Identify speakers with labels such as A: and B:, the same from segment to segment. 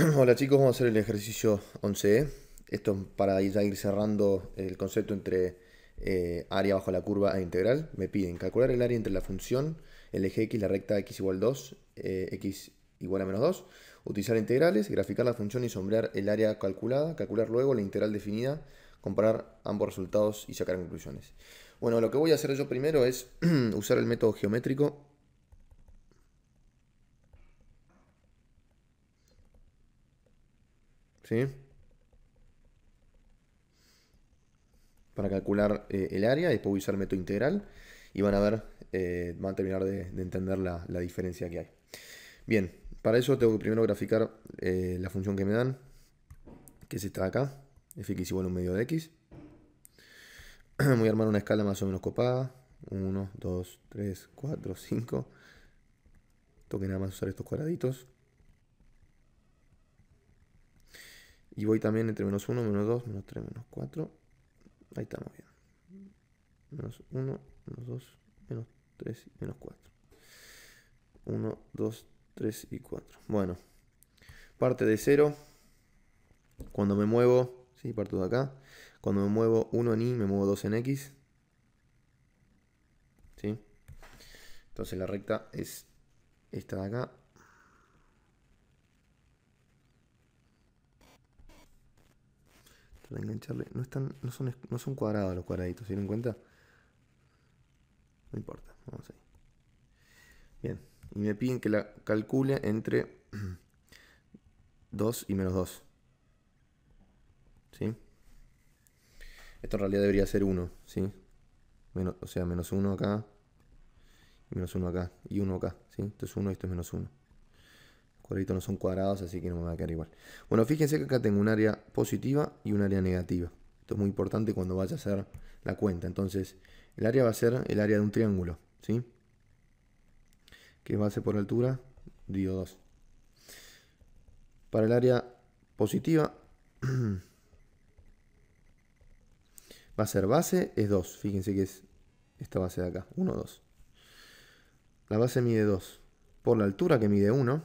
A: Hola chicos, vamos a hacer el ejercicio 11. E. Esto es para ir cerrando el concepto entre eh, área bajo la curva e integral. Me piden calcular el área entre la función, el eje x, la recta x igual 2, eh, x igual a menos 2. Utilizar integrales, graficar la función y sombrear el área calculada. Calcular luego la integral definida, comparar ambos resultados y sacar conclusiones. Bueno, lo que voy a hacer yo primero es usar el método geométrico Para calcular eh, el área y después usar el método integral y van a ver, eh, van a terminar de, entender la, diferencia que hay. Bien, para eso tengo que primero graficar eh, la función que me dan, que es esta de acá, fx igual a un medio de x. Voy a armar una escala más o menos copada, 1, 2, 3, 4, 5. Tengo que nada más usar estos cuadraditos. Y voy también entre menos 1, menos 2, menos 3, menos 4. Ahí estamos bien. Menos 1, menos 2, menos 3 menos 4. 1, 2, 3 y 4. Bueno, parte de 0. Cuando me muevo, sí, parto de acá. Cuando me muevo 1 en y, me muevo 2 en x. ¿Sí? Entonces la recta es esta de acá para engancharle. No, son, cuadrados los cuadraditos, ¿se dieron cuenta? No importa, vamos ahí. Bien, y me piden que la calcule entre 2 y menos 2. ¿Sí? Esto en realidad debería ser 1, ¿sí? o sea, menos 1 acá, menos 1 acá, y 1 acá, ¿sí? Esto es 1 y esto es menos 1 ahí no son cuadrados, así que no me va a quedar igual. Bueno, fíjense que acá tengo un área positiva y un área negativa. Esto es muy importante cuando vaya a hacer la cuenta. Entonces, el área va a ser el área de un triángulo, ¿sí? Que es base por altura, dio 2. Para el área positiva, va a ser base, es 2. Fíjense que es esta base de acá, 1, 2. La base mide 2. Por la altura que mide 1,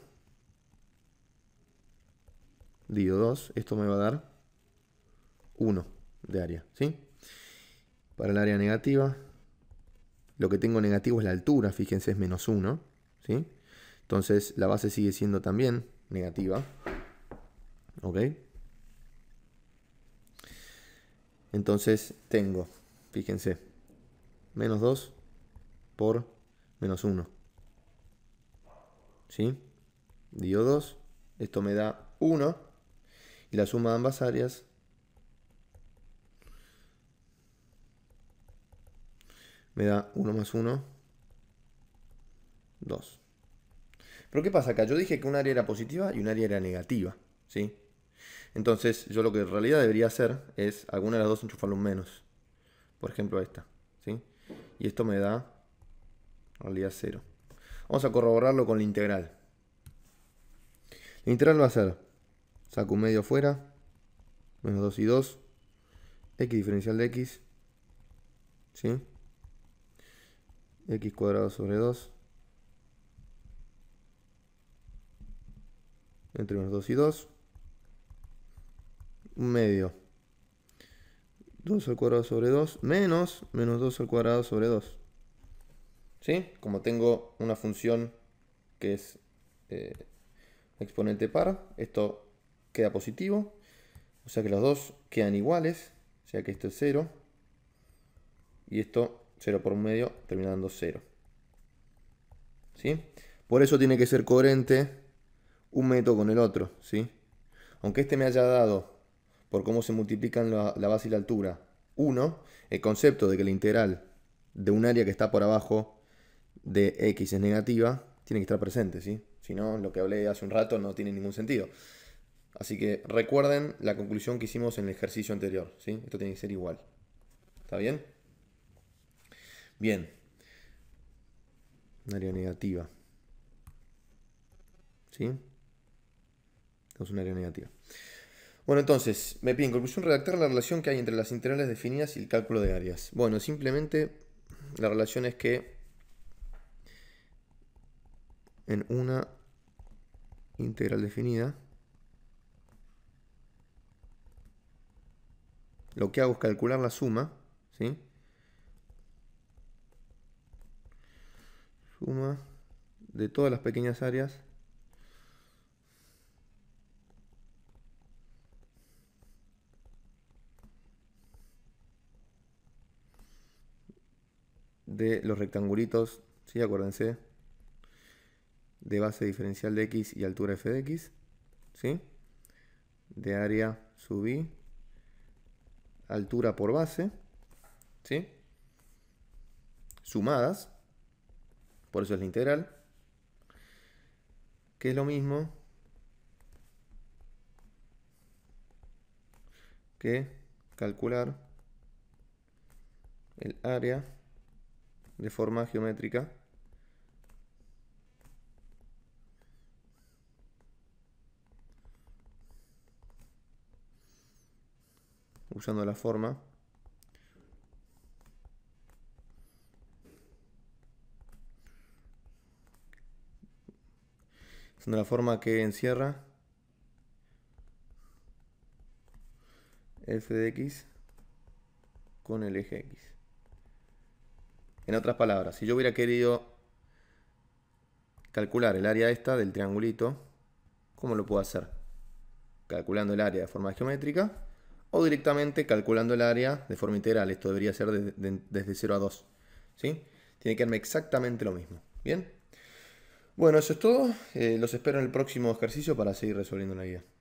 A: Dio 2, esto me va a dar 1 de área, ¿sí? Para el área negativa, lo que tengo negativo es la altura, fíjense, es menos 1, ¿sí? Entonces la base sigue siendo también negativa, ¿ok? Entonces tengo, fíjense, menos 2 por menos 1, ¿sí? Dio 2, esto me da 1 y la suma de ambas áreas me da 1 más 1, 2. Pero ¿qué pasa acá? Yo dije que un área era positiva y un área era negativa, ¿sí? Entonces yo lo que en realidad debería hacer es alguna de las dos enchufarlo un menos. Por ejemplo esta, ¿sí? Y esto me da en realidad 0. Vamos a corroborarlo con la integral. La integral va a ser Saco un medio fuera Menos 2 y 2. X diferencial de X. ¿Sí? X cuadrado sobre 2. Entre menos 2 y 2. Un medio. 2 al cuadrado sobre 2 menos menos 2 al cuadrado sobre 2. ¿Sí? Como tengo una función que es eh, exponente par, esto queda positivo. O sea que los dos quedan iguales. O sea que esto es 0. Y esto 0 por medio termina dando 0. ¿Sí? Por eso tiene que ser coherente un método con el otro. ¿sí? Aunque este me haya dado, por cómo se multiplican la, base y la altura, 1, el concepto de que la integral de un área que está por abajo de x es negativa, tiene que estar presente. ¿sí? Si no, lo que hablé hace un rato no tiene ningún sentido. Así que recuerden la conclusión que hicimos en el ejercicio anterior. ¿sí? Esto tiene que ser igual. ¿Está bien? Bien. Un área negativa. ¿Sí? Tenemos un área negativa. Bueno, entonces, me piden conclusión redactar la relación que hay entre las integrales definidas y el cálculo de áreas. Bueno, simplemente la relación es que en una integral definida lo que hago es calcular la suma, ¿sí? Suma de todas las pequeñas áreas de los rectangulitos, ¿sí? Acuérdense, de base diferencial de x y altura f de x, ¿sí? De área sub i altura por base, Sumadas, por eso es la integral, que es lo mismo que calcular el área de forma geométrica usando la forma. Usando la forma que encierra f con el eje x. En otras palabras, si yo hubiera querido calcular el área esta del triangulito, ¿cómo lo puedo hacer? Calculando el área de forma geométrica o directamente calculando el área de forma integral. Esto debería ser desde 0 a 2. ¿sí? Tiene que darme exactamente lo mismo. Bien. Bueno, eso es todo. Eh, los espero en el próximo ejercicio para seguir resolviendo la guía.